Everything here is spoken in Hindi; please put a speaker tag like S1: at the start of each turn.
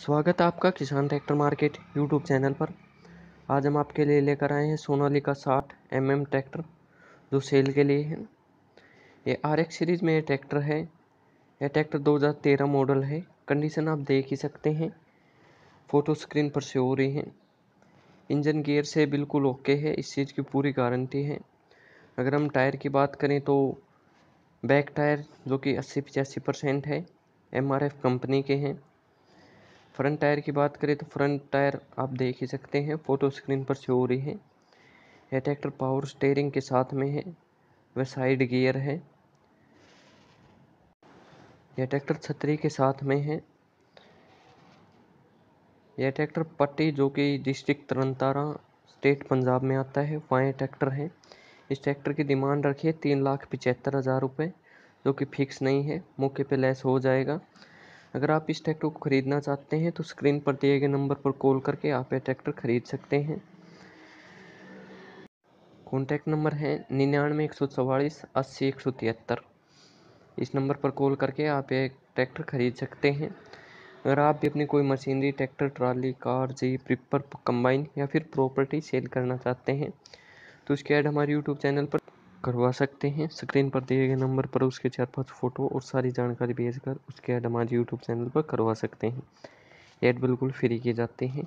S1: स्वागत है आपका किसान ट्रैक्टर मार्केट यूट्यूब चैनल पर आज हम आपके लिए लेकर आए हैं सोनाली का साठ एम एम ट्रैक्टर जो सेल के लिए है ये आर एक्स सीरीज़ में ट्रैक्टर है यह ट्रैक्टर 2013 मॉडल है कंडीशन आप देख ही सकते हैं फ़ोटो स्क्रीन पर से हो रही है इंजन गियर से बिल्कुल ओके है इस चीज़ की पूरी गारंटी है अगर हम टायर की बात करें तो बैक टायर जो कि अस्सी पचासी परसेंट है एम कंपनी के हैं फ्रंट टायर की बात करें तो फ्रंट टायर आप देख ही सकते हैं फोटो स्क्रीन पर शो हो रही है यह ट्रैक्टर पावर स्टेयरिंग के साथ में है वह साइड गियर है यह ट्रैक्टर छतरी के साथ में है यह ट्रैक्टर पट्टी जो कि डिस्ट्रिक्ट तरनतारा स्टेट पंजाब में आता है वहाँ ट्रैक्टर है इस ट्रैक्टर की डिमांड रखिए तीन लाख पिचहत्तर हज़ार रुपये जो कि फिक्स नहीं है मौके पे लेस हो जाएगा अगर आप इस ट्रैक्टर को ख़रीदना चाहते हैं तो स्क्रीन पर दिए गए नंबर पर कॉल करके आप यह ट्रैक्टर ख़रीद सकते हैं कॉन्टैक्ट नंबर है निन्यानवे एक सौ चवालीस अस्सी एक सौ तिहत्तर इस नंबर पर कॉल करके आप यह ट्रैक्टर ख़रीद सकते हैं अगर आप भी अपनी कोई machinery tractor trolley car jeep reaper combine या फिर प्रॉपर्टी सेल करना चाहते हैं तो उसके ऐड हमारे यूट्यूब चैनल पर करवा सकते हैं स्क्रीन पर दिए गए नंबर पर उसके चार पांच फ़ोटो और सारी जानकारी भेजकर उसके ऐड हमारे यूट्यूब चैनल पर करवा सकते हैं ऐड बिल्कुल फ्री किए जाते हैं